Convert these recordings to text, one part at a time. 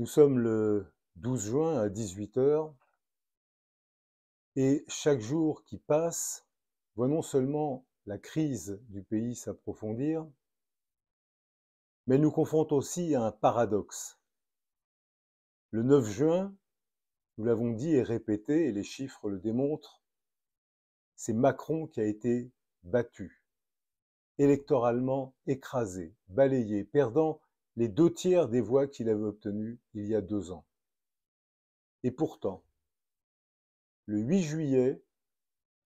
Nous sommes le 12 juin à 18h et chaque jour qui passe voit non seulement la crise du pays s'approfondir, mais nous confronte aussi à un paradoxe. Le 9 juin, nous l'avons dit et répété, et les chiffres le démontrent, c'est Macron qui a été battu, électoralement écrasé, balayé, perdant les deux tiers des voix qu'il avait obtenues il y a deux ans. Et pourtant, le 8 juillet,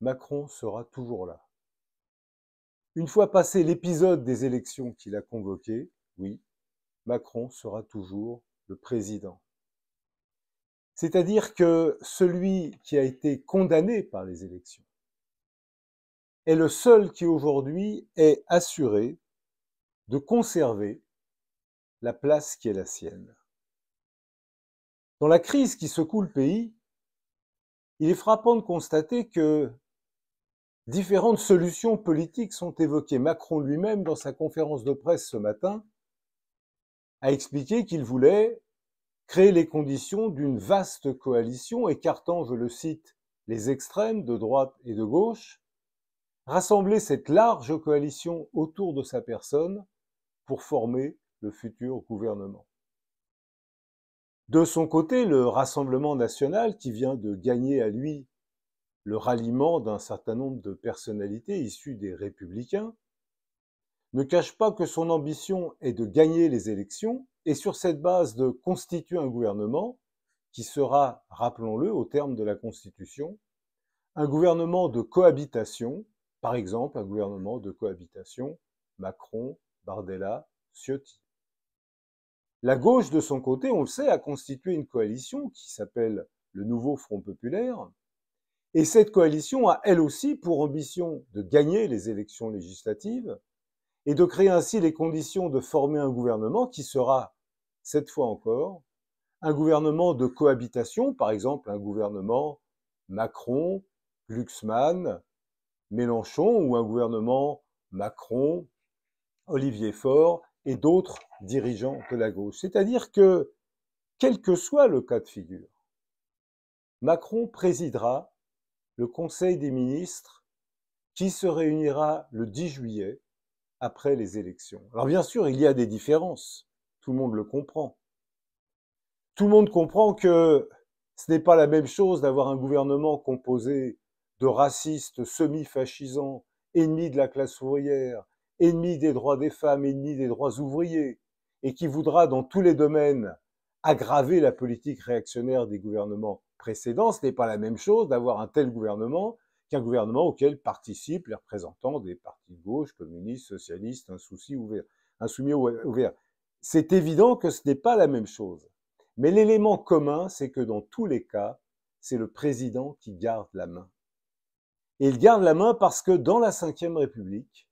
Macron sera toujours là. Une fois passé l'épisode des élections qu'il a convoquées, oui, Macron sera toujours le président. C'est-à-dire que celui qui a été condamné par les élections est le seul qui aujourd'hui est assuré de conserver la place qui est la sienne. Dans la crise qui secoue le pays, il est frappant de constater que différentes solutions politiques sont évoquées. Macron lui-même, dans sa conférence de presse ce matin, a expliqué qu'il voulait créer les conditions d'une vaste coalition écartant, je le cite, les extrêmes de droite et de gauche, rassembler cette large coalition autour de sa personne pour former futur gouvernement. De son côté, le Rassemblement national, qui vient de gagner à lui le ralliement d'un certain nombre de personnalités issues des républicains, ne cache pas que son ambition est de gagner les élections et sur cette base de constituer un gouvernement qui sera, rappelons-le, au terme de la Constitution, un gouvernement de cohabitation, par exemple un gouvernement de cohabitation Macron, Bardella, Ciotti. La gauche, de son côté, on le sait, a constitué une coalition qui s'appelle le Nouveau Front Populaire. Et cette coalition a, elle aussi, pour ambition de gagner les élections législatives et de créer ainsi les conditions de former un gouvernement qui sera, cette fois encore, un gouvernement de cohabitation, par exemple un gouvernement Macron, Glucksmann, Mélenchon, ou un gouvernement Macron, Olivier Faure et d'autres dirigeant de la gauche. C'est-à-dire que, quel que soit le cas de figure, Macron présidera le Conseil des ministres qui se réunira le 10 juillet après les élections. Alors bien sûr, il y a des différences, tout le monde le comprend. Tout le monde comprend que ce n'est pas la même chose d'avoir un gouvernement composé de racistes semi-fascisants, ennemis de la classe ouvrière, ennemis des droits des femmes, ennemis des droits ouvriers, et qui voudra dans tous les domaines aggraver la politique réactionnaire des gouvernements précédents, ce n'est pas la même chose d'avoir un tel gouvernement qu'un gouvernement auquel participent les représentants des partis de gauche, communistes, socialistes, insoumis ou ouverts. C'est évident que ce n'est pas la même chose. Mais l'élément commun, c'est que dans tous les cas, c'est le président qui garde la main. Et il garde la main parce que dans la Ve République,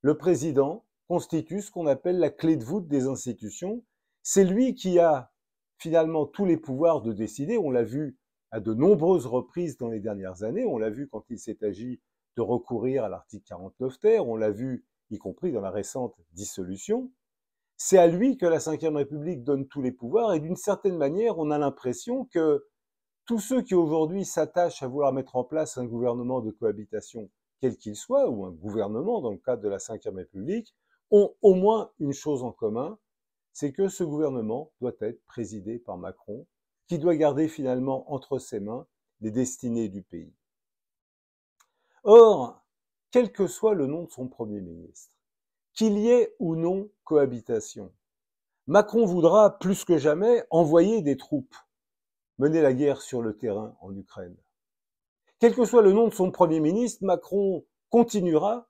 le président constitue ce qu'on appelle la clé de voûte des institutions. C'est lui qui a finalement tous les pouvoirs de décider. On l'a vu à de nombreuses reprises dans les dernières années. On l'a vu quand il s'est agi de recourir à l'article 49 terre. On l'a vu y compris dans la récente dissolution. C'est à lui que la Ve République donne tous les pouvoirs et d'une certaine manière, on a l'impression que tous ceux qui aujourd'hui s'attachent à vouloir mettre en place un gouvernement de cohabitation, quel qu'il soit, ou un gouvernement dans le cadre de la Ve République, ont au moins une chose en commun, c'est que ce gouvernement doit être présidé par Macron, qui doit garder finalement entre ses mains les destinées du pays. Or, quel que soit le nom de son Premier ministre, qu'il y ait ou non cohabitation, Macron voudra plus que jamais envoyer des troupes mener la guerre sur le terrain en Ukraine. Quel que soit le nom de son Premier ministre, Macron continuera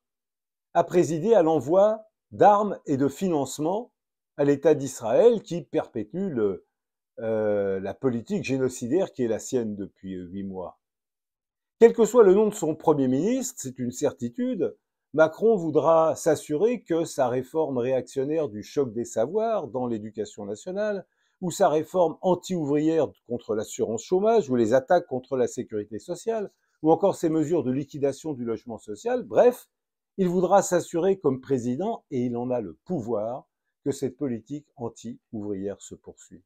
à présider à l'envoi d'armes et de financement à l'État d'Israël qui perpétue euh, la politique génocidaire qui est la sienne depuis euh, huit mois. Quel que soit le nom de son Premier ministre, c'est une certitude, Macron voudra s'assurer que sa réforme réactionnaire du choc des savoirs dans l'éducation nationale, ou sa réforme anti-ouvrière contre l'assurance chômage, ou les attaques contre la sécurité sociale, ou encore ses mesures de liquidation du logement social, bref, il voudra s'assurer comme président, et il en a le pouvoir, que cette politique anti-ouvrière se poursuit.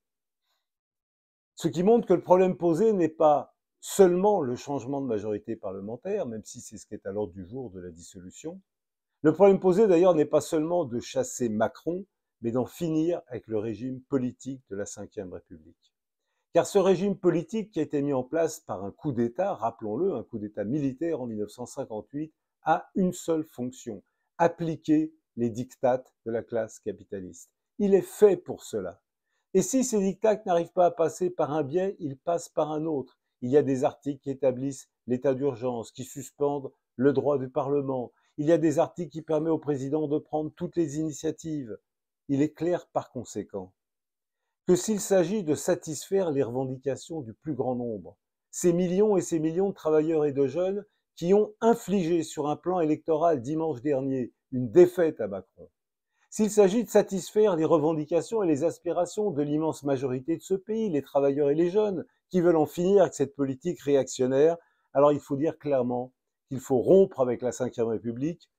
Ce qui montre que le problème posé n'est pas seulement le changement de majorité parlementaire, même si c'est ce qui est à l'ordre du jour de la dissolution. Le problème posé d'ailleurs n'est pas seulement de chasser Macron, mais d'en finir avec le régime politique de la Ve République. Car ce régime politique qui a été mis en place par un coup d'État, rappelons-le, un coup d'État militaire en 1958, a une seule fonction, appliquer les dictats de la classe capitaliste. Il est fait pour cela. Et si ces dictats n'arrivent pas à passer par un biais, ils passent par un autre. Il y a des articles qui établissent l'état d'urgence, qui suspendent le droit du Parlement. Il y a des articles qui permettent au président de prendre toutes les initiatives. Il est clair par conséquent que s'il s'agit de satisfaire les revendications du plus grand nombre, ces millions et ces millions de travailleurs et de jeunes qui ont infligé sur un plan électoral dimanche dernier une défaite à Macron, s'il s'agit de satisfaire les revendications et les aspirations de l'immense majorité de ce pays, les travailleurs et les jeunes, qui veulent en finir avec cette politique réactionnaire, alors il faut dire clairement qu'il faut rompre avec la Ve République,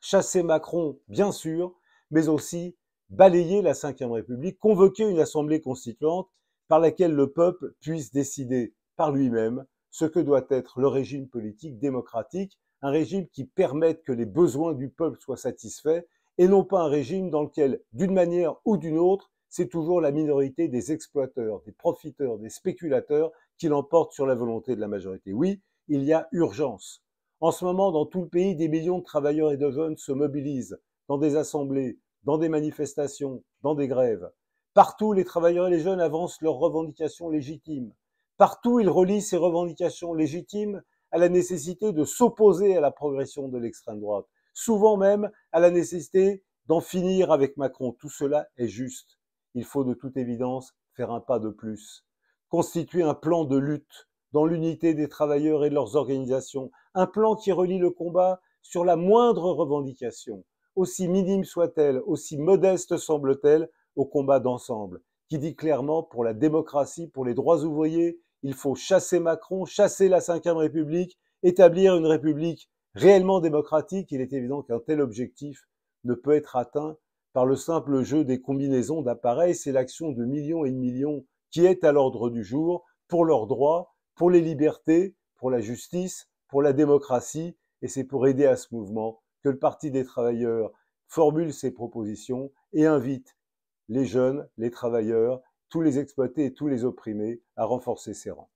chasser Macron, bien sûr, mais aussi balayer la Ve République, convoquer une assemblée constituante par laquelle le peuple puisse décider par lui-même ce que doit être le régime politique démocratique, un régime qui permette que les besoins du peuple soient satisfaits, et non pas un régime dans lequel, d'une manière ou d'une autre, c'est toujours la minorité des exploiteurs, des profiteurs, des spéculateurs qui l'emporte sur la volonté de la majorité. Oui, il y a urgence. En ce moment, dans tout le pays, des millions de travailleurs et de jeunes se mobilisent dans des assemblées, dans des manifestations, dans des grèves. Partout, les travailleurs et les jeunes avancent leurs revendications légitimes. Partout, il relie ses revendications légitimes à la nécessité de s'opposer à la progression de l'extrême droite, souvent même à la nécessité d'en finir avec Macron. Tout cela est juste. Il faut de toute évidence faire un pas de plus, constituer un plan de lutte dans l'unité des travailleurs et de leurs organisations, un plan qui relie le combat sur la moindre revendication, aussi minime soit-elle, aussi modeste semble-t-elle, au combat d'ensemble, qui dit clairement pour la démocratie, pour les droits ouvriers, il faut chasser Macron, chasser la Ve République, établir une République réellement démocratique. Il est évident qu'un tel objectif ne peut être atteint par le simple jeu des combinaisons d'appareils. C'est l'action de millions et de millions qui est à l'ordre du jour pour leurs droits, pour les libertés, pour la justice, pour la démocratie. Et c'est pour aider à ce mouvement que le Parti des travailleurs formule ses propositions et invite les jeunes, les travailleurs, tous les exploités et tous les opprimés à renforcer ses rangs.